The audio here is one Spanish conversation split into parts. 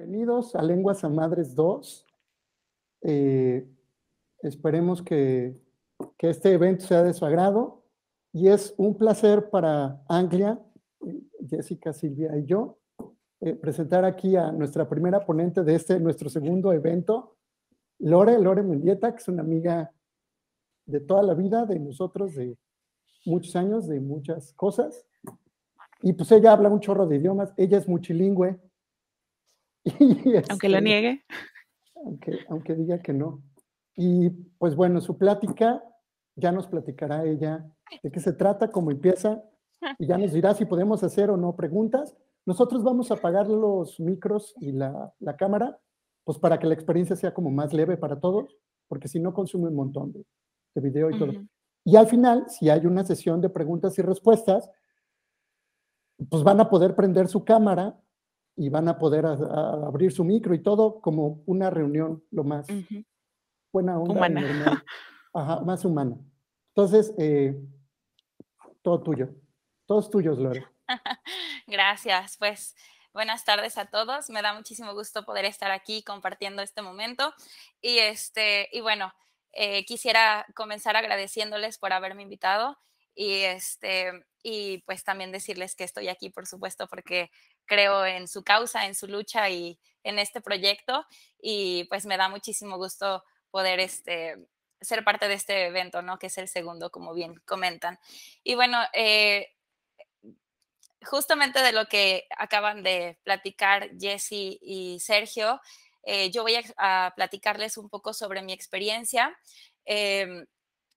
Bienvenidos a Lenguas a Madres 2. Eh, esperemos que, este evento sea de su agrado y es un placer para Anglia, Jessica, Silvia y yo eh, presentar aquí a nuestra primera ponente de este, nuestro segundo evento, Lore, Lore Mendieta, que es una amiga de toda la vida, de nosotros, de muchos años, de muchas cosas. Y pues ella habla un chorro de idiomas, ella es multilingüe, aunque lo este, niegue. Aunque, aunque diga que no. Y pues bueno, su plática ya nos platicará ella de qué se trata, cómo empieza, y ya nos dirá si podemos hacer o no preguntas. Nosotros vamos a apagar los micros y la, cámara, pues para que la experiencia sea como más leve para todos, porque si no consume un montón de, video y todo. Y al final, si hay una sesión de preguntas y respuestas, pues van a poder prender su cámara y van a poder abrir su micro y todo como una reunión lo más buena Humana. más humana. Entonces, eh, todo tuyo. Todos tuyos, Laura. Gracias. Pues buenas tardes a todos. Me da muchísimo gusto poder estar aquí compartiendo este momento. Y, este, y bueno, eh, quisiera comenzar agradeciéndoles por haberme invitado y este y pues también decirles que estoy aquí por supuesto porque creo en su causa, en su lucha y en este proyecto. Y pues me da muchísimo gusto poder este, ser parte de este evento, ¿no? Que es el segundo, como bien comentan. Y bueno, eh, justamente de lo que acaban de platicar Jesse y Sergio, eh, yo voy a, platicarles un poco sobre mi experiencia. Em,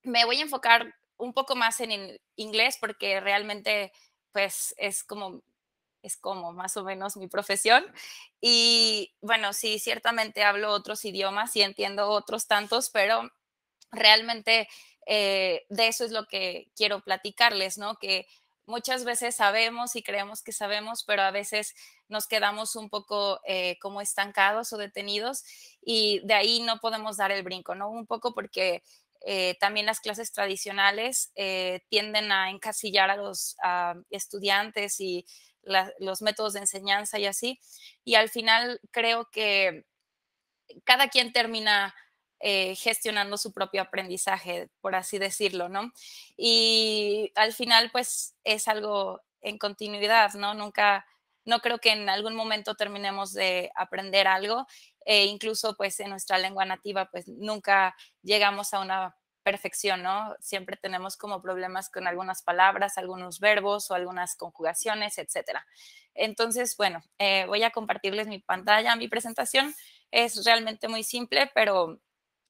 me voy a enfocar un poco más en inglés porque realmente pues es como es como más o menos mi profesión. Y bueno, sí, ciertamente hablo otros idiomas y entiendo otros tantos, pero realmente eh, de eso es lo que quiero platicarles, ¿no? Que muchas veces sabemos y creemos que sabemos, pero a veces nos quedamos un poco eh, como estancados o detenidos y de ahí no podemos dar el brinco, ¿no? Un poco porque eh, también las clases tradicionales tienden a encasillar a los estudiantes y los métodos de enseñanza y así. Y al final creo que cada quien termina eh, gestionando su propio aprendizaje, por así decirlo, ¿no? Y al final, pues es algo en continuidad, ¿no? Nunca, no creo que en algún momento terminemos de aprender algo e incluso pues en nuestra lengua nativa pues nunca llegamos a una perfección, ¿no? Siempre tenemos como problemas con algunas palabras, algunos verbos o algunas conjugaciones, etcétera. Entonces, bueno, eh, voy a compartirles mi pantalla, mi presentación. Es realmente muy simple, pero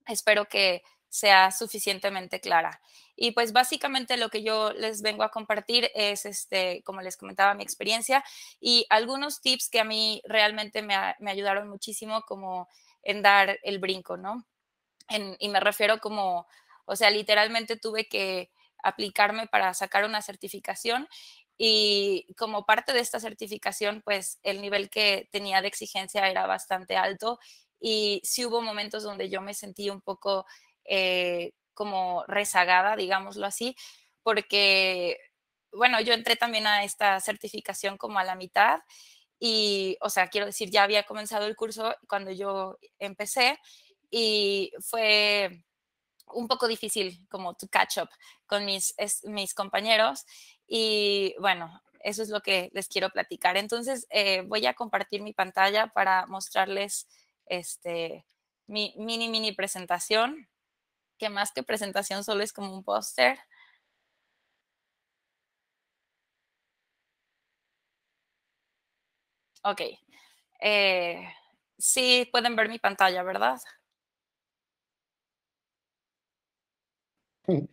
espero que sea suficientemente clara. Y pues básicamente lo que yo les vengo a compartir es, este, como les comentaba, mi experiencia y algunos tips que a mí realmente me, ayudaron muchísimo como en dar el brinco, ¿no? y me refiero como o sea, literalmente tuve que aplicarme para sacar una certificación y como parte de esta certificación, pues el nivel que tenía de exigencia era bastante alto y sí hubo momentos donde yo me sentí un poco eh, como rezagada, digámoslo así, porque, bueno, yo entré también a esta certificación como a la mitad y, o sea, quiero decir, ya había comenzado el curso cuando yo empecé y fue un poco difícil como to catch up con mis, compañeros y bueno, eso es lo que les quiero platicar. Entonces eh, voy a compartir mi pantalla para mostrarles este, mi mini, mini presentación, que más que presentación solo es como un póster. Ok. Eh, sí, pueden ver mi pantalla, ¿verdad?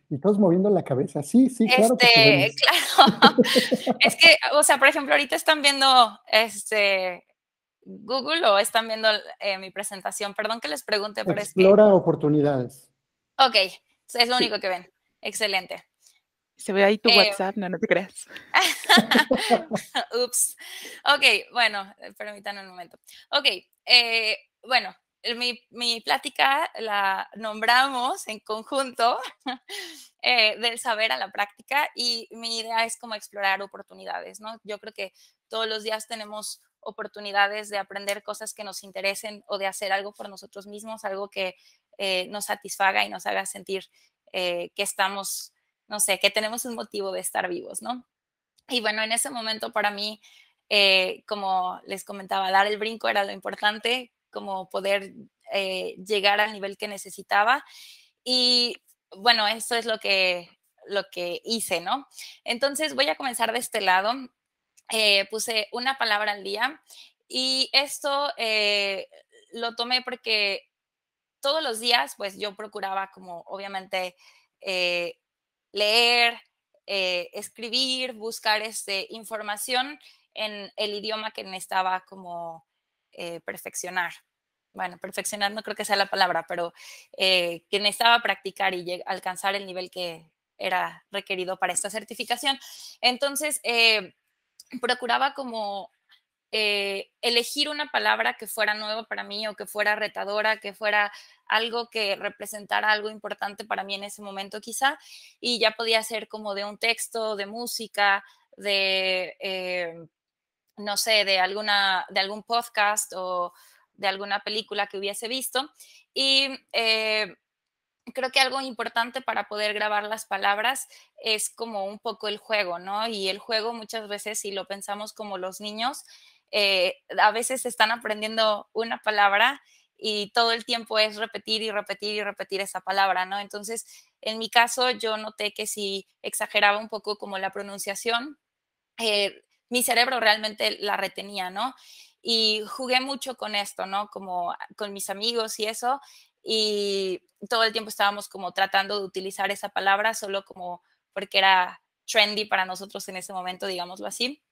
Y todos moviendo la cabeza, sí, sí, claro. Este, claro. es que, o sea, por ejemplo, ahorita están viendo este Google o están viendo eh, mi presentación. Perdón que les pregunte, pero Explora es oportunidades. Ok, es lo único que ven. Excelente. Se ve ahí tu eh, WhatsApp, no, no te creas. Ups. Ok, bueno, permítanme un momento. Ok, eh, bueno, eh, mi, plática la nombramos en conjunto eh, del saber a la práctica y mi idea es como explorar oportunidades, ¿no? Yo creo que todos los días tenemos oportunidades de aprender cosas que nos interesen o de hacer algo por nosotros mismos, algo que eh, nos satisfaga y nos haga sentir que estamos, no sé, que tenemos un motivo de estar vivos, ¿no? Y bueno, en ese momento para mí, como les comentaba, dar el brinco era lo importante, como poder eh, llegar al nivel que necesitaba. Y bueno, eso es lo que, lo que hice, ¿no? Entonces voy a comenzar de este lado. Eh, puse una palabra al día y esto eh, lo tomé porque todos los días, pues yo procuraba como obviamente leer, escribir, buscar este, información en el idioma que me estaba como eh, perfeccionar. Bueno, perfeccionar no creo que sea la palabra, pero eh, que necesitaba practicar y alcanzar el nivel que era requerido para esta certificación. Entonces, eh, procuraba como eh, elegir una palabra que fuera nueva para mí o que fuera retadora, que fuera algo que representara algo importante para mí en ese momento quizá, y ya podía ser como de un texto, de música, de no sé, de, alguna, de algún podcast o de alguna película que hubiese visto. Y eh, creo que algo importante para poder grabar las palabras es como un poco el juego, ¿no? Y el juego muchas veces, si lo pensamos como los niños, eh, a veces están aprendiendo una palabra y todo el tiempo es repetir y repetir y repetir esa palabra, ¿no? Entonces, en mi caso, yo noté que si exageraba un poco como la pronunciación, eh, mi cerebro realmente la retenía, ¿no? Y jugué mucho con esto, ¿no? Como con mis amigos y eso. Y todo el tiempo estábamos como tratando de utilizar esa palabra solo como porque era trendy para nosotros en ese momento, digámoslo así.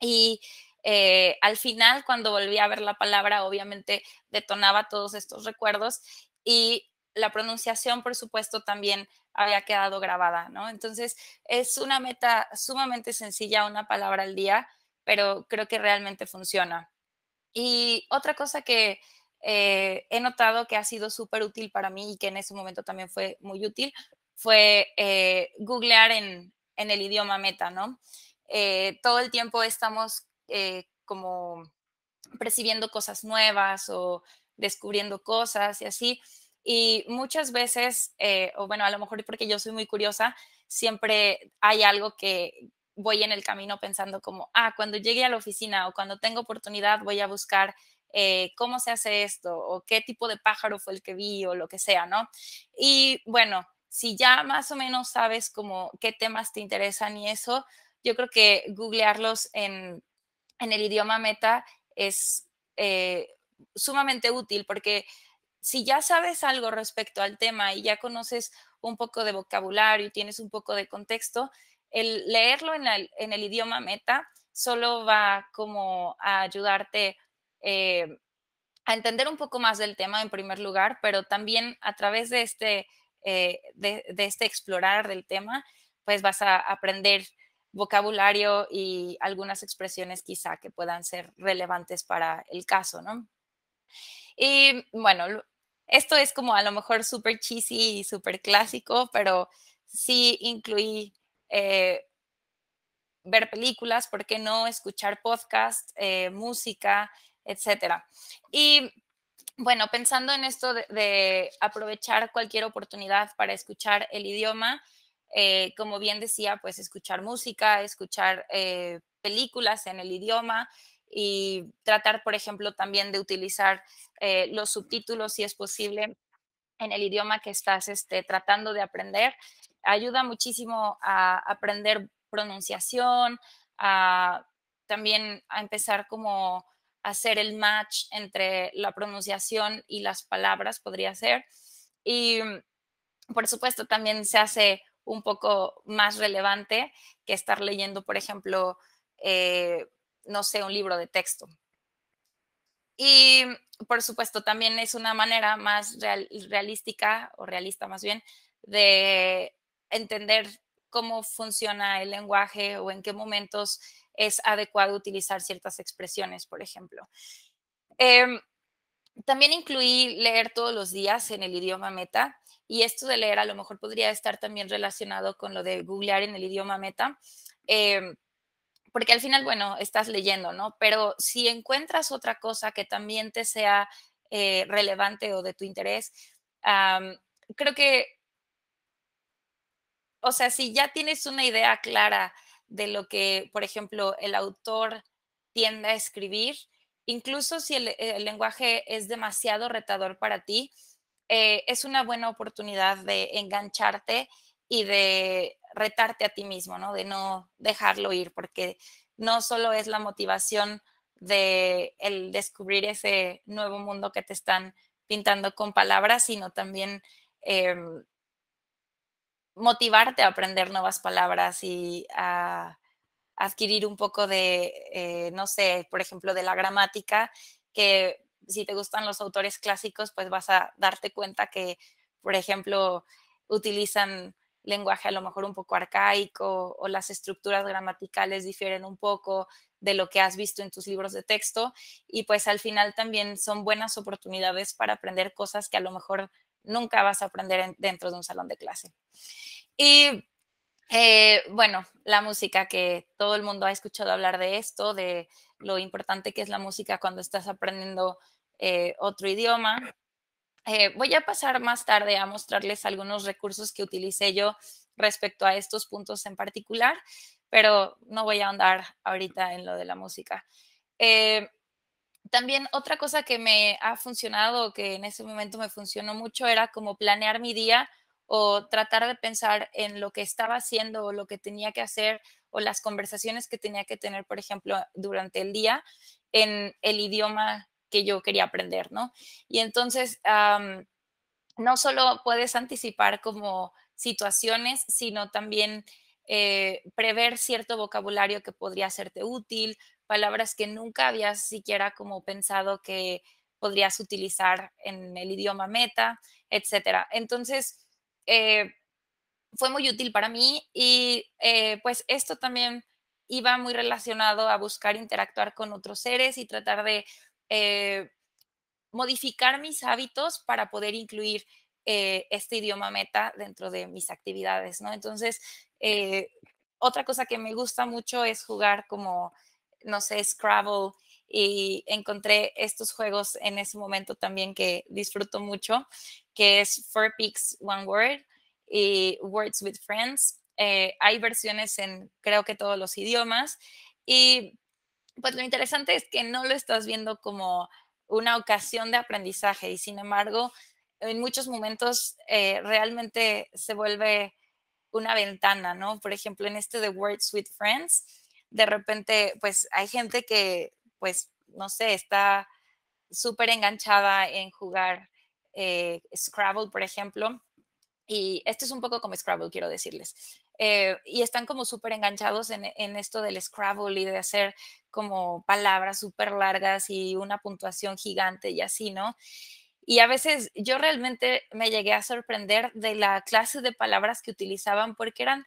Y eh, al final, cuando volví a ver la palabra, obviamente detonaba todos estos recuerdos y la pronunciación, por supuesto, también había quedado grabada, ¿no? Entonces, es una meta sumamente sencilla, una palabra al día, pero creo que realmente funciona. Y otra cosa que eh, he notado que ha sido súper útil para mí y que en ese momento también fue muy útil fue eh, googlear en, el idioma meta, ¿no? Eh, todo el tiempo estamos como percibiendo cosas nuevas o descubriendo cosas y así. Y muchas veces, eh, o bueno, a lo mejor porque yo soy muy curiosa, siempre hay algo que voy en el camino pensando como, ah, cuando llegue a la oficina o cuando tengo oportunidad voy a buscar eh, cómo se hace esto o qué tipo de pájaro fue el que vi o lo que sea, ¿no? Y bueno, si ya más o menos sabes como qué temas te interesan y eso, yo creo que googlearlos en, en el idioma meta es eh, sumamente útil porque si ya sabes algo respecto al tema y ya conoces un poco de vocabulario y tienes un poco de contexto, el leerlo en el, idioma meta solo va como a ayudarte eh, a entender un poco más del tema en primer lugar, pero también a través de este, eh, de este explorar del tema, pues vas a aprender vocabulario y algunas expresiones quizá que puedan ser relevantes para el caso, ¿no? Y bueno, esto es como a lo mejor súper cheesy y súper clásico, pero sí incluí eh, ver películas, ¿por qué no? Escuchar podcast, eh, música, etc. Y bueno, pensando en esto de, aprovechar cualquier oportunidad para escuchar el idioma, eh, como bien decía, pues escuchar música, escuchar películas en el idioma, y tratar, por ejemplo, también de utilizar eh, los subtítulos si es posible en el idioma que estás este, tratando de aprender. Ayuda muchísimo a aprender pronunciación, a también a empezar como a hacer el match entre la pronunciación y las palabras, podría ser. Y por supuesto, también se hace un poco más relevante que estar leyendo, por ejemplo, eh, no sé, un libro de texto. Y por supuesto, también es una manera más real, realística o realista más bien de entender cómo funciona el lenguaje o en qué momentos es adecuado utilizar ciertas expresiones, por ejemplo. Em, también incluí leer todos los días en el idioma meta y esto de leer a lo mejor podría estar también relacionado con lo de googlear en el idioma meta. Em, porque al final, bueno, estás leyendo, ¿no? Pero si encuentras otra cosa que también te sea eh, relevante o de tu interés, creo que, o sea, si ya tienes una idea clara de lo que, por ejemplo, el autor tiende a escribir, incluso si el, lenguaje es demasiado retador para ti, eh, es una buena oportunidad de engancharte y de retarte a ti mismo, ¿no? De no dejarlo ir, porque no solo es la motivación de el descubrir ese nuevo mundo que te están pintando con palabras, sino también em, motivarte a aprender nuevas palabras y a adquirir un poco de, eh, no sé, por ejemplo, de la gramática, que si te gustan los autores clásicos, pues vas a darte cuenta que, por ejemplo, utilizan lenguaje a lo mejor un poco arcaico o las estructuras gramaticales difieren un poco de lo que has visto en tus libros de texto y pues al final también son buenas oportunidades para aprender cosas que a lo mejor nunca vas a aprender dentro de un salón de clase. Y eh, bueno, la música que todo el mundo ha escuchado hablar de esto, de lo importante que es la música cuando estás aprendiendo eh, otro idioma, eh, voy a pasar más tarde a mostrarles algunos recursos que utilicé yo respecto a estos puntos en particular, pero no voy a andar ahorita en lo de la música. Eh, también otra cosa que me ha funcionado, que en ese momento me funcionó mucho, era como planear mi día o tratar de pensar en lo que estaba haciendo o lo que tenía que hacer o las conversaciones que tenía que tener, por ejemplo, durante el día en el idioma que yo quería aprender, ¿no? Y entonces, no solo puedes anticipar como situaciones, sino también eh, prever cierto vocabulario que podría serte útil, palabras que nunca habías siquiera como pensado que podrías utilizar en el idioma meta, etcétera. Entonces, eh, fue muy útil para mí y eh, pues esto también iba muy relacionado a buscar interactuar con otros seres y tratar de eh, modificar mis hábitos para poder incluir eh, este idioma meta dentro de mis actividades, ¿no? Entonces, eh, otra cosa que me gusta mucho es jugar como, no sé, Scrabble y encontré estos juegos en ese momento también que disfruto mucho, que es Four Picks One Word y Words with Friends. hay versiones en creo que todos los idiomas y pues lo interesante es que no lo estás viendo como una ocasión de aprendizaje y sin embargo en muchos momentos eh, realmente se vuelve una ventana, ¿no? Por ejemplo, en este de Words with Friends, de repente, pues hay gente que, pues, no sé, está súper enganchada en jugar eh, Scrabble, por ejemplo, y esto es un poco como Scrabble, quiero decirles. Eh, y están como súper enganchados en, en, esto del Scrabble y de hacer como palabras súper largas y una puntuación gigante y así, ¿no? Y a veces yo realmente me llegué a sorprender de la clase de palabras que utilizaban porque eran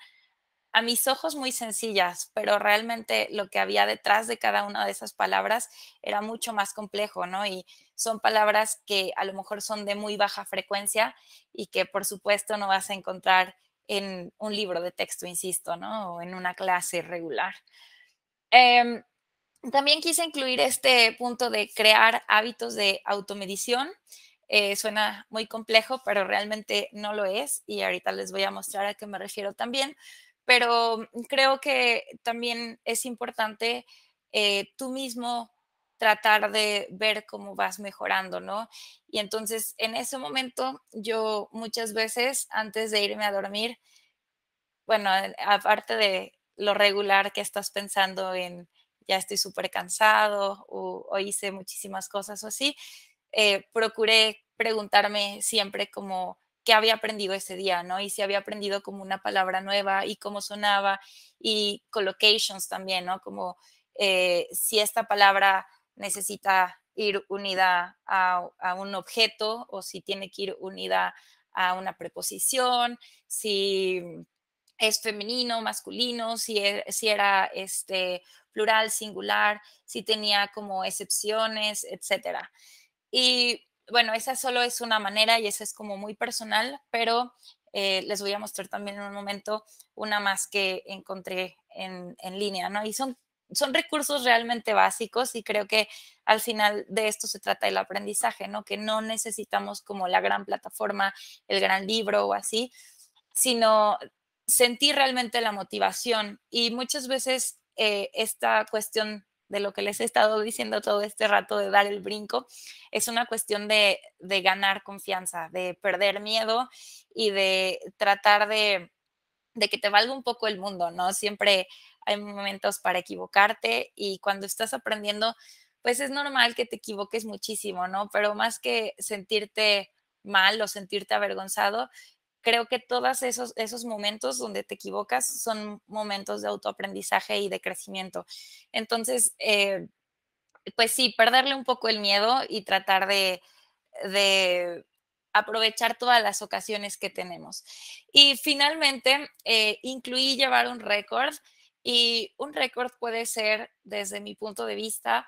a mis ojos muy sencillas, pero realmente lo que había detrás de cada una de esas palabras era mucho más complejo, ¿no? Y son palabras que a lo mejor son de muy baja frecuencia y que por supuesto no vas a encontrar en un libro de texto, insisto, ¿no? O en una clase regular. Em, también quise incluir este punto de crear hábitos de automedición. Eh, suena muy complejo, pero realmente no lo es y ahorita les voy a mostrar a qué me refiero también. Pero creo que también es importante eh, tú mismo tratar de ver cómo vas mejorando, ¿no? Y entonces en ese momento yo muchas veces antes de irme a dormir, bueno, aparte de lo regular que estás pensando en ya estoy súper cansado o, hice muchísimas cosas o así, eh, procuré preguntarme siempre como qué había aprendido ese día, ¿no? Y si había aprendido como una palabra nueva y cómo sonaba y collocations también, ¿no? Como eh, si esta palabra necesita ir unida a, a, un objeto o si tiene que ir unida a una preposición, si es femenino, masculino, si, e, si era este, plural, singular, si tenía como excepciones, etc. Y bueno, esa solo es una manera y esa es como muy personal, pero eh, les voy a mostrar también en un momento una más que encontré en, línea, ¿no? Y son, son recursos realmente básicos y creo que al final de esto se trata del aprendizaje, ¿no? Que no necesitamos como la gran plataforma, el gran libro o así, sino sentí realmente la motivación y muchas veces eh, esta cuestión de lo que les he estado diciendo todo este rato de dar el brinco, es una cuestión de, ganar confianza, de perder miedo y de tratar de, de que te valga un poco el mundo, ¿no? Siempre hay momentos para equivocarte y cuando estás aprendiendo, pues es normal que te equivoques muchísimo, ¿no? Pero más que sentirte mal o sentirte avergonzado, creo que todos esos, esos momentos donde te equivocas son momentos de autoaprendizaje y de crecimiento. Entonces, eh, pues sí, perderle un poco el miedo y tratar de, aprovechar todas las ocasiones que tenemos. Y finalmente, eh, incluí llevar un récord y un récord puede ser, desde mi punto de vista,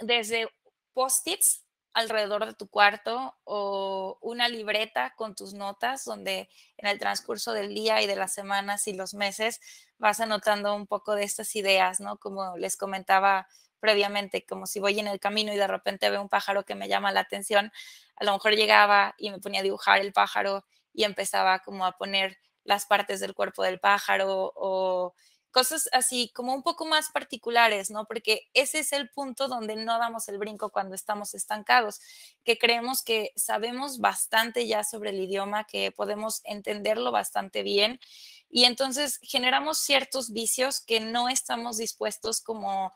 desde post-its alrededor de tu cuarto o una libreta con tus notas donde en el transcurso del día y de las semanas y los meses vas anotando un poco de estas ideas, ¿no? Como les comentaba previamente, como si voy en el camino y de repente veo un pájaro que me llama la atención, a lo mejor llegaba y me ponía a dibujar el pájaro y empezaba como a poner las partes del cuerpo del pájaro o cosas así como un poco más particulares, ¿no? Porque ese es el punto donde no damos el brinco cuando estamos estancados, que creemos que sabemos bastante ya sobre el idioma, que podemos entenderlo bastante bien y entonces generamos ciertos vicios que no estamos dispuestos como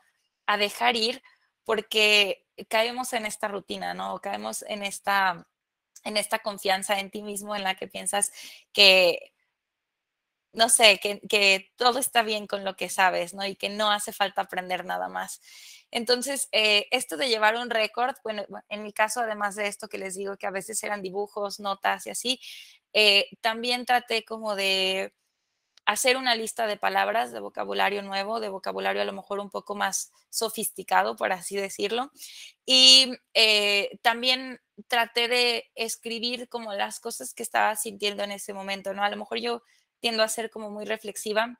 a dejar ir porque caemos en esta rutina, ¿no? caemos en esta en esta confianza en ti mismo en la que piensas que no sé, que, todo está bien con lo que sabes, ¿no? Y que no hace falta aprender nada más. Entonces, eh, esto de llevar un récord, bueno, en mi caso, además de esto que les digo, que a veces eran dibujos, notas y así, eh, también traté como de hacer una lista de palabras, de vocabulario nuevo, de vocabulario a lo mejor un poco más sofisticado, por así decirlo. Y eh, también traté de escribir como las cosas que estaba sintiendo en ese momento, ¿no? A lo mejor yo tiendo a ser como muy reflexiva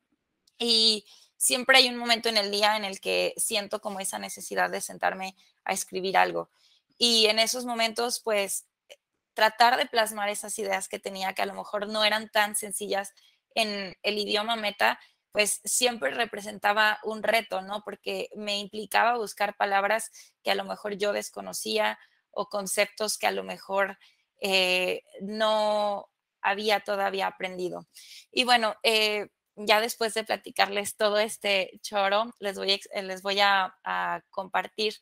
y siempre hay un momento en el día en el que siento como esa necesidad de sentarme a escribir algo. Y en esos momentos, pues, tratar de plasmar esas ideas que tenía, que a lo mejor no eran tan sencillas en el idioma meta, pues siempre representaba un reto, ¿no? Porque me implicaba buscar palabras que a lo mejor yo desconocía o conceptos que a lo mejor eh, no, había todavía aprendido. Y bueno, eh, ya después de platicarles todo este choro, les voy, eh, les voy a, compartir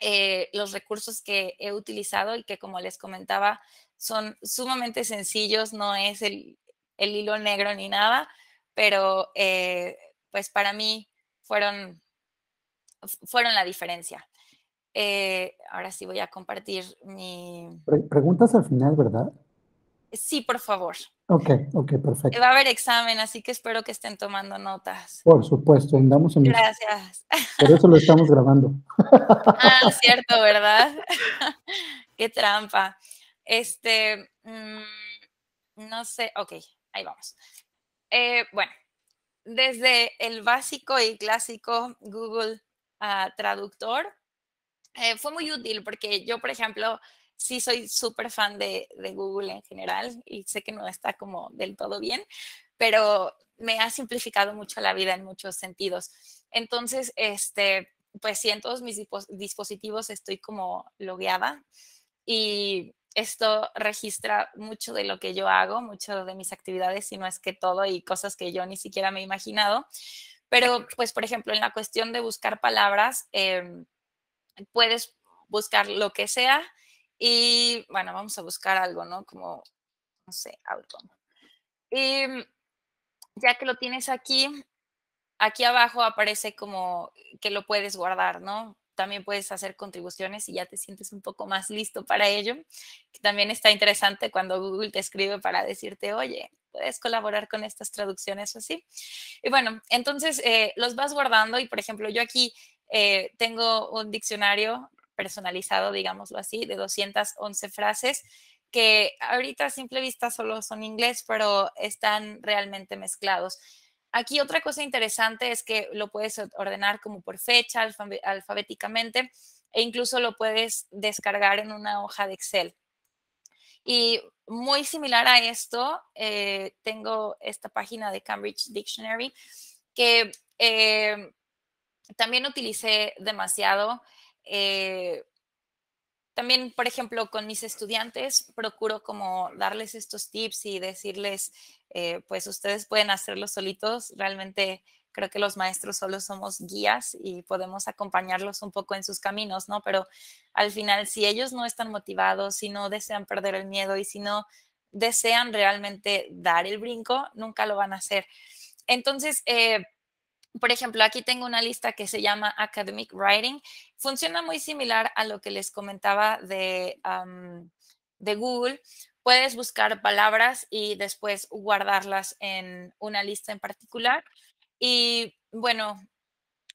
eh, los recursos que he utilizado y que, como les comentaba, son sumamente sencillos, no es el, hilo negro ni nada, pero pues para mí fueron, fueron la diferencia. ahora sí voy a compartir mi... Preguntas al final, ¿verdad? Sí, por favor. Ok, ok, perfecto. Va a haber examen, así que espero que estén tomando notas. Por supuesto, andamos en... Gracias. Por eso lo estamos grabando. Ah, cierto, ¿verdad? Qué trampa. Este, mm, no sé, ok, ahí vamos. Eh, bueno, desde el básico y clásico Google ah, Traductor, eh, fue muy útil porque yo, por ejemplo, sí soy súper fan de, de, Google en general y sé que no está como del todo bien, pero me ha simplificado mucho la vida en muchos sentidos. Entonces, este, pues sí, en todos mis dispositivos estoy como logueada y esto registra mucho de lo que yo hago, mucho de mis actividades, si no es que todo y cosas que yo ni siquiera me he imaginado. Pero, pues, por ejemplo, en la cuestión de buscar palabras, em, puedes buscar lo que sea y bueno, vamos a buscar algo, ¿no? Como, no sé, algo. Y mm, ya que lo tienes aquí, aquí abajo aparece como que lo puedes guardar, ¿no? También puedes hacer contribuciones y ya te sientes un poco más listo para ello. también está interesante cuando Google te escribe para decirte, oye, puedes colaborar con estas traducciones o así. Y bueno, entonces eh, los vas guardando y, por ejemplo, yo aquí eh, tengo un diccionario personalizado, digámoslo así, de 211 frases que ahorita a simple vista solo son inglés, pero están realmente mezclados. Aquí otra cosa interesante es que lo puedes ordenar como por fecha, alfabéticamente, e incluso lo puedes descargar en una hoja de Excel. Y muy similar a esto, eh, tengo esta página de Cambridge Dictionary que eh, también utilicé demasiado. Eh, también, por ejemplo, con mis estudiantes procuro como darles estos tips y decirles, eh, pues ustedes pueden hacerlo solitos. Realmente creo que los maestros solo somos guías y podemos acompañarlos un poco en sus caminos, ¿no? Pero al final, si ellos no están motivados, si no desean perder el miedo y si no desean realmente dar el brinco, nunca lo van a hacer. Entonces, eh, por ejemplo, aquí tengo una lista que se llama Academic Writing. Funciona muy similar a lo que les comentaba de, de Google. Puedes buscar palabras y después guardarlas en una lista en particular. Y bueno,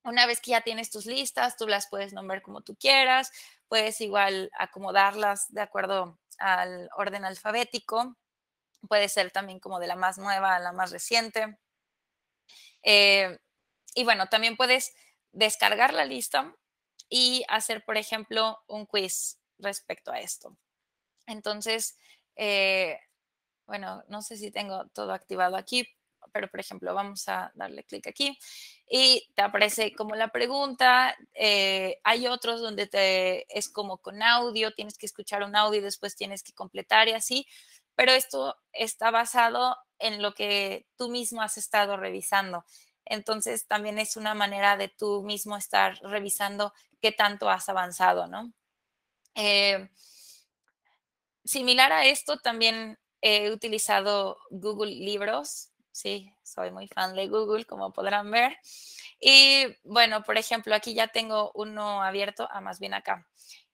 una vez que ya tienes tus listas, tú las puedes nombrar como tú quieras, puedes igual acomodarlas de acuerdo al orden alfabético, puede ser también como de la más nueva a la más reciente. Eh, y bueno, también puedes descargar la lista y hacer, por ejemplo, un quiz respecto a esto. Entonces, eh, bueno, no sé si tengo todo activado aquí, pero por ejemplo, vamos a darle clic aquí y te aparece como la pregunta. Eh, hay otros donde te, es como con audio, tienes que escuchar un audio y después tienes que completar y así, pero esto está basado en lo que tú mismo has estado revisando. Entonces también es una manera de tú mismo estar revisando qué tanto has avanzado, ¿no? Eh, similar a esto, también he utilizado Google Libros. Sí, soy muy fan de Google, como podrán ver. Y bueno, por ejemplo, aquí ya tengo uno abierto, ah, más bien acá.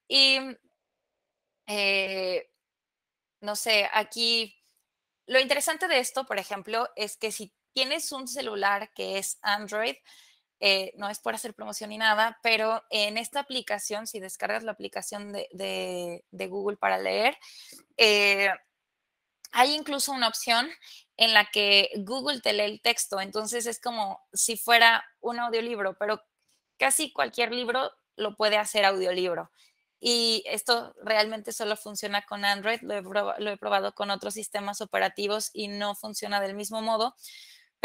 Y eh, no sé, aquí lo interesante de esto, por ejemplo, es que si tienes un celular que es Android, eh, no es por hacer promoción ni nada, pero en esta aplicación, si descargas la aplicación de, Google para leer, eh, hay incluso una opción en la que Google te lee el texto, entonces es como si fuera un audiolibro, pero casi cualquier libro lo puede hacer audiolibro. Y esto realmente solo funciona con Android, lo he, lo he probado con otros sistemas operativos y no funciona del mismo modo,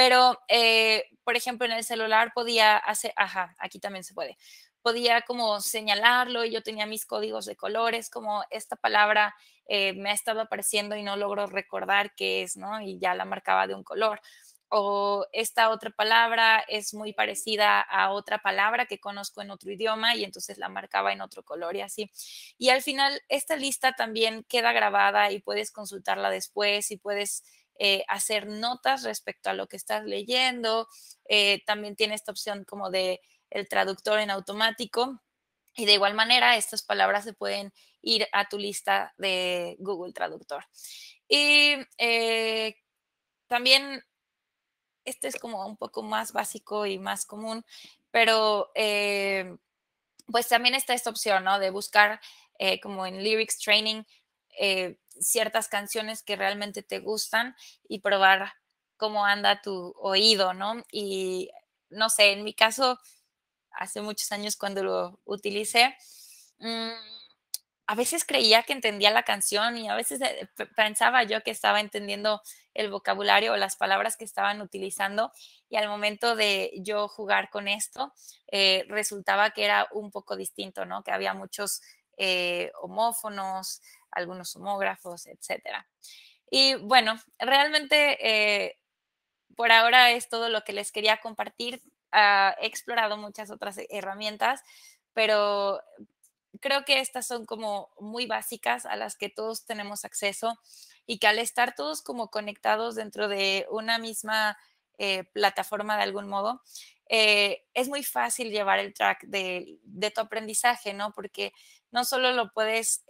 pero, eh, por ejemplo, en el celular podía hacer, ajá, aquí también se puede, podía como señalarlo y yo tenía mis códigos de colores, como esta palabra eh, me ha estado apareciendo y no logro recordar qué es, ¿no? Y ya la marcaba de un color. O esta otra palabra es muy parecida a otra palabra que conozco en otro idioma y entonces la marcaba en otro color y así. Y al final, esta lista también queda grabada y puedes consultarla después y puedes eh, hacer notas respecto a lo que estás leyendo. Eh, también tiene esta opción como de el traductor en automático. Y de igual manera, estas palabras se pueden ir a tu lista de Google Traductor. Y eh, también, este es como un poco más básico y más común, pero pues también está esta opción, ¿no? De buscar como en Lyrics Training, eh, ciertas canciones que realmente te gustan y probar cómo anda tu oído, ¿no? Y no sé, en mi caso, hace muchos años cuando lo utilicé, mm, a veces creía que entendía la canción y a veces eh, pensaba yo que estaba entendiendo el vocabulario o las palabras que estaban utilizando y al momento de yo jugar con esto eh, resultaba que era un poco distinto, ¿no? Que había muchos homófonos, algunos homógrafos, etcétera. Y bueno, realmente eh, por ahora es todo lo que les quería compartir. Ah, he explorado muchas otras herramientas, pero creo que estas son como muy básicas a las que todos tenemos acceso y que al estar todos como conectados dentro de una misma eh, plataforma de algún modo, eh, es muy fácil llevar el track de, tu aprendizaje, ¿no? Porque no solo lo puedes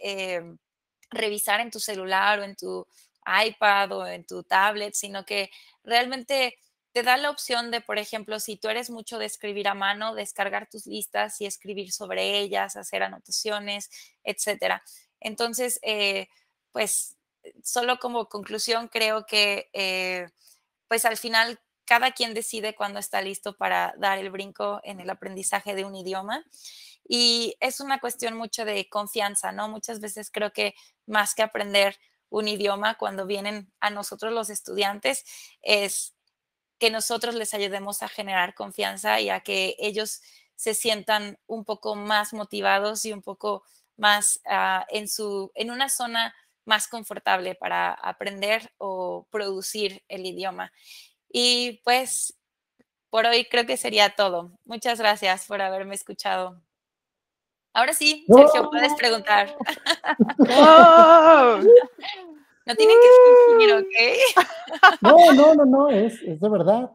revisar en tu celular o en tu iPad o en tu tablet, sino que realmente te da la opción de, por ejemplo, si tú eres mucho de escribir a mano, descargar tus listas y escribir sobre ellas, hacer anotaciones, etcétera. Entonces, eh, pues, solo como conclusión, creo que, eh, pues, al final, cada quien decide cuándo está listo para dar el brinco en el aprendizaje de un idioma. Y es una cuestión mucho de confianza, ¿no? Muchas veces creo que más que aprender un idioma cuando vienen a nosotros los estudiantes, es que nosotros les ayudemos a generar confianza y a que ellos se sientan un poco más motivados y un poco más ah, en, su, en una zona más confortable para aprender o producir el idioma. Y pues por hoy creo que sería todo. Muchas gracias por haberme escuchado. Ahora sí, Sergio, puedes preguntar. ¡Oh! no tienen que fingir, ¿ok? no, no, no, no, es, es de verdad.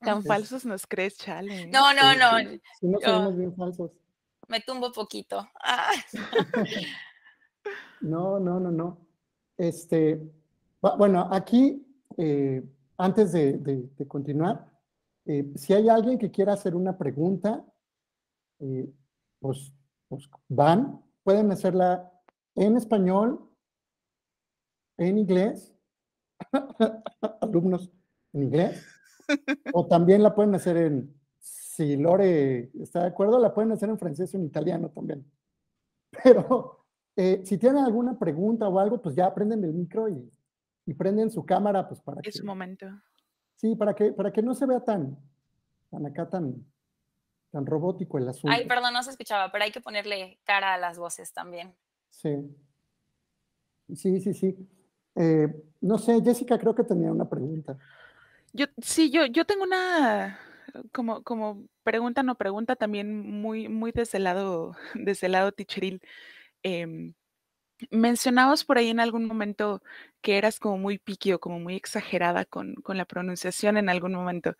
Tan falsos nos crees, Chale. No, no, no. Si no somos bien falsos. Me tumbo poquito. Ah. no, no, no, no. Este, bueno, aquí, eh, antes de, de, continuar, eh, si hay alguien que quiera hacer una pregunta, eh, pues pues, van, pueden hacerla en español, en inglés, alumnos en inglés, o también la pueden hacer en, si Lore está de acuerdo, la pueden hacer en francés o en italiano también. Pero eh, si tienen alguna pregunta o algo, pues ya prenden el micro y, y prenden su cámara, pues para es que... momento. Sí, para que, para que no se vea tan, tan acá, tan, tan robótico el asunto. Ay, perdón, no se escuchaba, pero hay que ponerle cara a las voces también. Sí. Sí, sí, sí. Eh, no sé, Jessica, creo que tenía una pregunta. Yo, sí, yo, yo tengo una como, como pregunta, no pregunta, también muy, muy de ese lado, de ese lado ticheril. Em, mencionabas por ahí en algún momento que eras como muy piquio o como muy exagerada con, con la pronunciación en algún momento.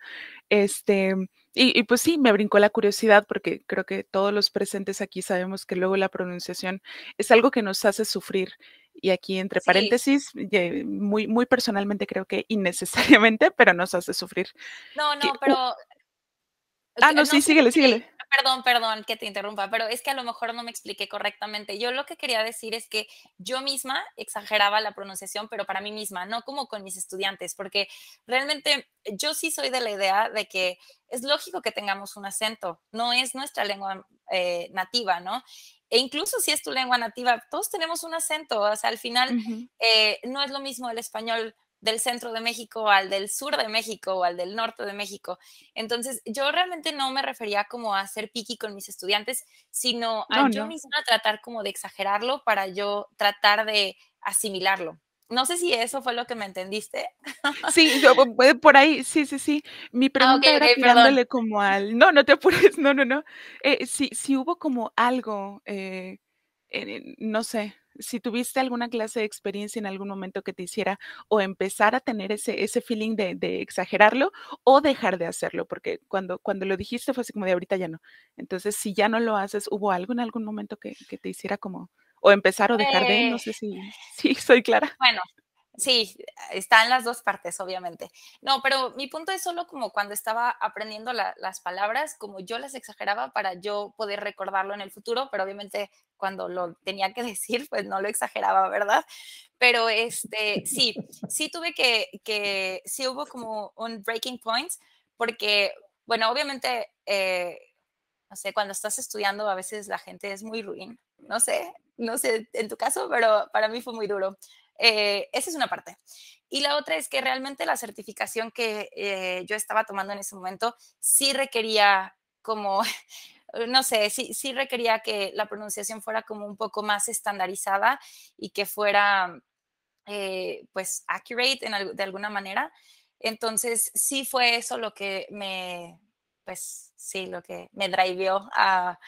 Este, y, pues sí, me brincó la curiosidad porque creo que todos los presentes aquí sabemos que luego la pronunciación es algo que nos hace sufrir. Y aquí, entre paréntesis, muy, muy personalmente creo que innecesariamente, pero nos hace sufrir. No, no, pero... ah, eh, no sí, síguele, síguele perdón, perdón que te interrumpa, pero es que a lo mejor no me expliqué correctamente. Yo lo que quería decir es que yo misma exageraba la pronunciación, pero para mí misma, no como con mis estudiantes, porque realmente yo sí soy de la idea de que es lógico que tengamos un acento, no es nuestra lengua eh, nativa, ¿no? E incluso si es tu lengua nativa, todos tenemos un acento, o sea, al final eh, no es lo mismo el español del centro de México al del sur de México o al del norte de México. Entonces, yo realmente no me refería como a ser piqui con mis estudiantes, sino a yo misma tratar como de exagerarlo para yo tratar de asimilarlo. No sé si eso fue lo que me entendiste. Sí, eh, por ahí, sí, sí, sí. Mi ah, pregunta era como al. No, no te apures, no, no, no. Eh, si, si, hubo como algo, eh, no sé, si tuviste alguna clase de experiencia en algún momento que te hiciera o empezar a tener ese, ese feeling de, exagerarlo o dejar de hacerlo, porque cuando, cuando lo dijiste fue así como de ahorita ya no. Entonces, si ya no lo haces, ¿hubo algo en algún momento que, que te hiciera como o empezar o dejar de? No eh, sé si, si soy clara. Bueno, Sí, está en las dos partes, obviamente. No, pero mi punto es solo como cuando estaba aprendiendo las palabras, como yo las exageraba para yo poder recordarlo en el futuro, pero obviamente cuando lo tenía que decir, pues no lo exageraba, ¿verdad? Pero este, sí, sí tuve que, que sí hubo como un breaking point, porque, bueno, obviamente, eh, no sé, cuando estás estudiando a veces la gente es muy ruin, no sé, no sé en tu caso, pero para mí fue muy duro. Eh, esa es una parte. Y la otra es que realmente la certificación que eh, yo estaba tomando en ese momento sí requería como, eh, no sé, sí, sí requería que la pronunciación fuera como un poco más estandarizada y que fuera pues accurate en, de alguna manera. Entonces sí fue eso lo que me, pues sí, lo que me drivió a,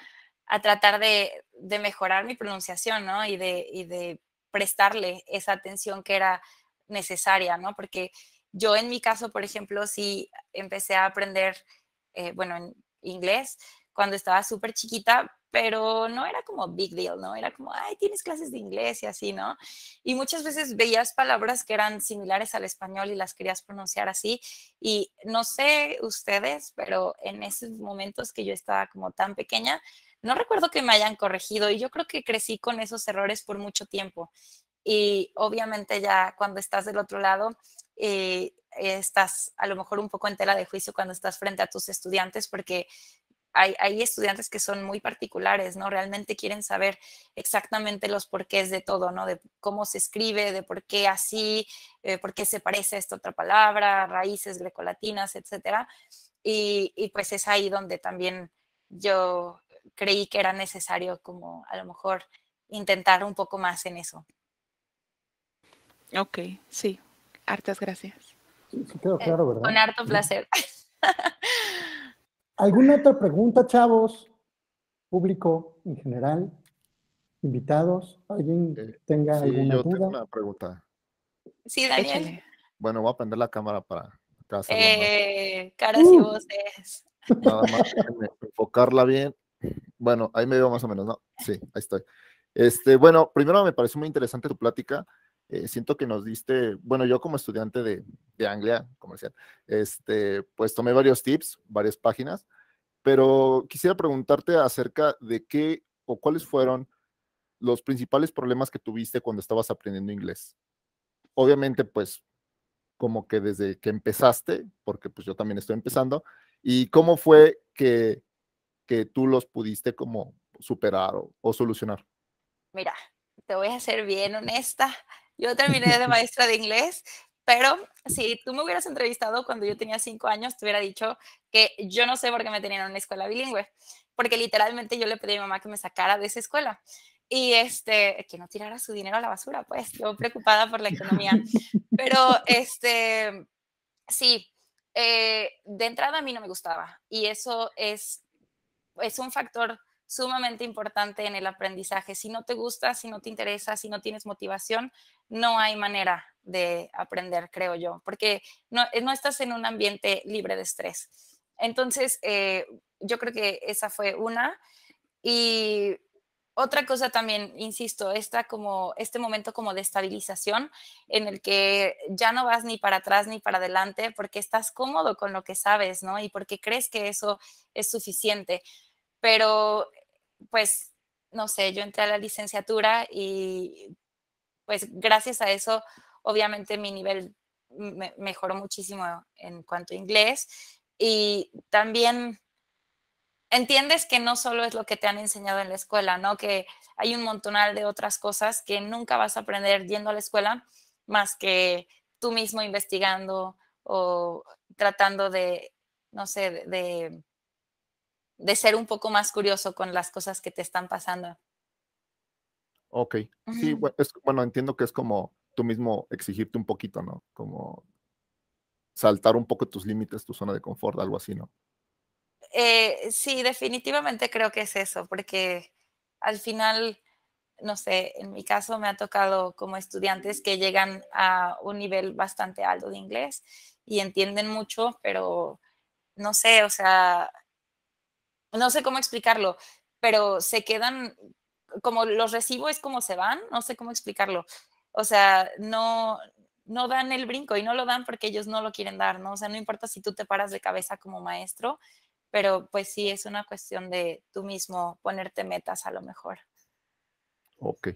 tratar de, mejorar mi pronunciación, ¿no? y de prestarle esa atención que era necesaria, ¿no? Porque yo en mi caso, por ejemplo, sí empecé a aprender, eh, bueno, en inglés cuando estaba súper chiquita, pero no era como big deal, ¿no? Era como, ay, tienes clases de inglés y así, ¿no? Y muchas veces veías palabras que eran similares al español y las querías pronunciar así. Y no sé ustedes, pero en esos momentos que yo estaba como tan pequeña, no recuerdo que me hayan corregido y yo creo que crecí con esos errores por mucho tiempo. Y obviamente ya cuando estás del otro lado, eh, estás a lo mejor un poco en tela de juicio cuando estás frente a tus estudiantes porque hay, estudiantes que son muy particulares, ¿no? Realmente quieren saber exactamente los porqués de todo, ¿no? De cómo se escribe, de por qué así, eh, por qué se parece a esta otra palabra, raíces grecolatinas, etcétera. Y, y pues es ahí donde también yo creí que era necesario como a lo mejor intentar un poco más en eso. Ok, sí, hartas gracias. Eh, con harto placer. ¿Alguna otra pregunta, chavos? Público en general, invitados, alguien eh, tenga alguna pregunta. Sí, Daniel. Bueno, voy a prender la cámara para eh, caras y uh. voces. Nada más enfocarla bien bueno, ahí me veo más o menos, ¿no? Sí, ahí estoy. Este, bueno, primero me pareció muy interesante tu plática. Eh, siento que nos diste, bueno, yo como estudiante de, de Anglia comercial, este, pues tomé varios tips, varias páginas, pero quisiera preguntarte acerca de qué o cuáles fueron los principales problemas que tuviste cuando estabas aprendiendo inglés. Obviamente, pues, como que desde que empezaste, porque pues yo también estoy empezando, y cómo fue que que tú los pudiste como superar o, solucionar? Mira, te voy a ser bien honesta. Yo terminé de maestra de inglés, pero si tú me hubieras entrevistado cuando yo tenía cinco años, te hubiera dicho que yo no sé por qué me tenían en una escuela bilingüe, porque literalmente yo le pedí a mi mamá que me sacara de esa escuela y este, que no tirara su dinero a la basura, pues yo preocupada por la economía. Pero este, sí, eh, de entrada a mí no me gustaba y eso es es un factor sumamente importante en el aprendizaje. Si no te gusta, si no te interesa, si no tienes motivación, no hay manera de aprender, creo yo, porque no, eh, estás en un ambiente libre de estrés. Entonces, eh, yo creo que esa fue una. Y otra cosa también, insisto, está como este momento como de estabilización en el que ya no vas ni para atrás ni para adelante porque estás cómodo con lo que sabes, ¿no? Y porque crees que eso es suficiente pero pues, no sé, yo entré a la licenciatura y pues gracias a eso, obviamente mi nivel mejoró muchísimo en cuanto a inglés y también entiendes que no solo es lo que te han enseñado en la escuela, ¿no? Que hay un montonal de otras cosas que nunca vas a aprender yendo a la escuela más que tú mismo investigando o tratando de, no sé, de, de ser un poco más curioso con las cosas que te están pasando. Ok, sí, bueno, entiendo que es como tú mismo exigirte un poquito, ¿no? Como saltar un poco tus límites, tu zona de confort, algo así, ¿no? Eh, sí, definitivamente creo que es eso, porque al final, no sé, en mi caso me ha tocado como estudiantes que llegan a un nivel bastante alto de inglés y entienden mucho, pero no sé, o sea, no sé cómo explicarlo, pero se quedan, como los recibo es como se van, no sé cómo explicarlo. O sea, no, no dan el brinco y no lo dan porque ellos no lo quieren dar, ¿no? O sea, no importa si tú te paras de cabeza como maestro, pero pues sí, es una cuestión de tú mismo ponerte metas a lo mejor. Ok,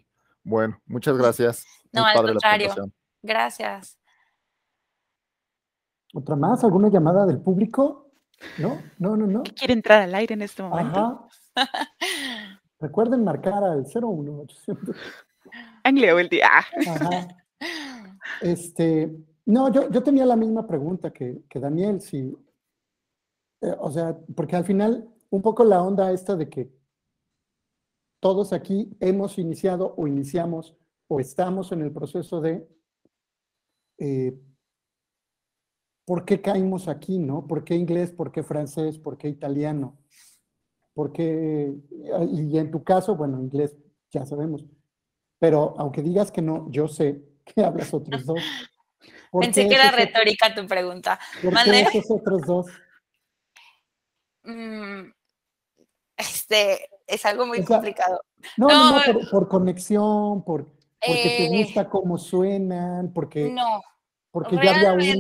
bueno, muchas mm. gracias. No, al contrario. Gracias. ¿Otra más? ¿Alguna llamada del público? No, no, no, no. Quiere entrar al aire en este momento. Recuerden marcar al 01800. Angleo el día. Este, no, yo, tenía la misma pregunta que, Daniel, si, eh, o sea, porque al final un poco la onda esta de que todos aquí hemos iniciado o iniciamos o estamos en el proceso de eh, ¿por qué caímos aquí, no? ¿Por qué inglés? ¿Por qué francés? ¿Por qué italiano? ¿Por qué? Eh, y en tu caso, bueno, inglés ya sabemos. Pero aunque digas que no, yo sé que hablas otros dos. Pensé que era retórica tu pregunta. ¿Por qué esos otros dos? Mm, este, es algo muy complicado. No, no, por, conexión, por, porque te eh, gusta cómo suenan, porque... No porque realmente, ya había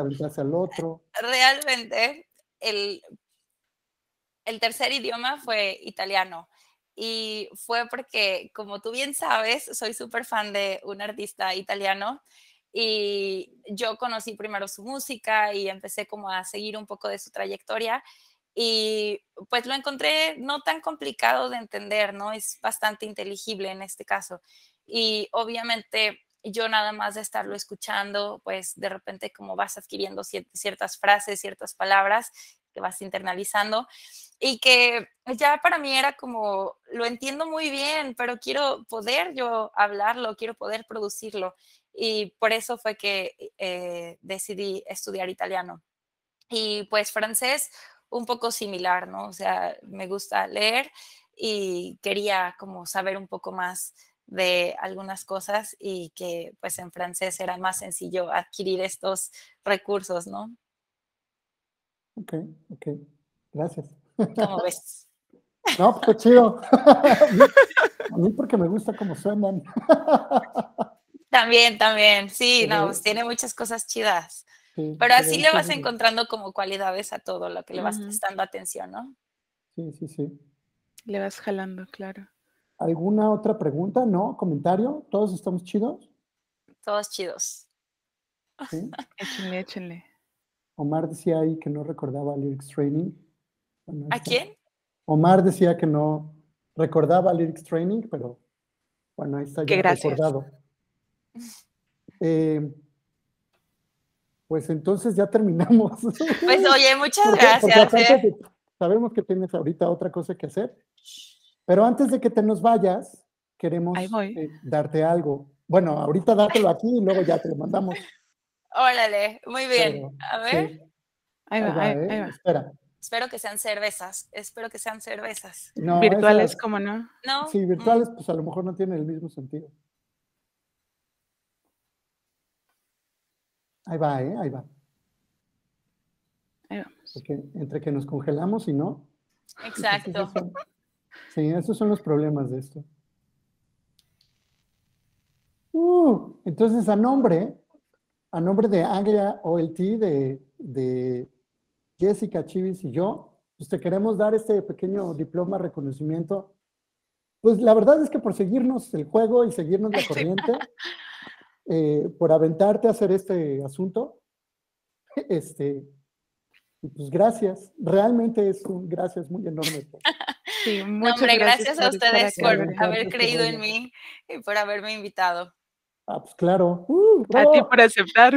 uno y te al otro. Realmente, el, el tercer idioma fue italiano. Y fue porque, como tú bien sabes, soy súper fan de un artista italiano y yo conocí primero su música y empecé como a seguir un poco de su trayectoria y pues lo encontré no tan complicado de entender, ¿no? Es bastante inteligible en este caso. Y obviamente yo nada más de estarlo escuchando, pues de repente como vas adquiriendo ciertas frases, ciertas palabras que vas internalizando y que ya para mí era como, lo entiendo muy bien, pero quiero poder yo hablarlo, quiero poder producirlo. Y por eso fue que eh, decidí estudiar italiano. Y pues francés, un poco similar, ¿no? O sea, me gusta leer y quería como saber un poco más de algunas cosas y que pues en francés era más sencillo adquirir estos recursos, ¿no? Ok, ok, gracias. ¿Cómo ves? No, pues chido. A mí porque me gusta cómo suenan. También, también, sí, no, pues, tiene muchas cosas chidas. pero así le vas encontrando como cualidades a todo lo que le vas prestando atención, ¿no? Sí, sí, sí. Le vas jalando, claro. ¿Alguna otra pregunta? ¿No? ¿Comentario? ¿Todos estamos chidos? Todos chidos. ¿Sí? échenle, Omar decía ahí que no recordaba Lyrics Training. ¿A quién? Omar decía que no recordaba Lyrics Training, pero bueno, ahí está Qué ya eh, pues entonces ya terminamos. Pues oye, muchas gracias. ¿eh? Sabemos que tienes ahorita otra cosa que hacer. Pero antes de que te nos vayas, queremos eh, darte algo. Bueno, ahorita dátelo aquí y luego ya te lo mandamos. Órale, muy bien. a ver. Ahí, va, ¿eh? ahí, va, Espera. Espero que sean cervezas, espero que sean cervezas. virtuales, cómo no? Sí, mm. virtuales, pues a lo mejor no tienen el mismo sentido. Ahí va, ¿eh? Ahí va. Ahí va. entre que nos congelamos y no. Exacto. Sí, esos son los problemas de esto. Uh, entonces, a nombre, a nombre de Anglia OLT, de, de Jessica Chivis y yo, pues te queremos dar este pequeño diploma, reconocimiento. Pues la verdad es que por seguirnos el juego y seguirnos la corriente, eh, por aventarte a hacer este asunto, este, pues gracias, realmente es un gracias muy enorme. muchas gracias, a ustedes por haber, creído en mí y por haberme invitado. Ah, pues claro. Uh, a por aceptar.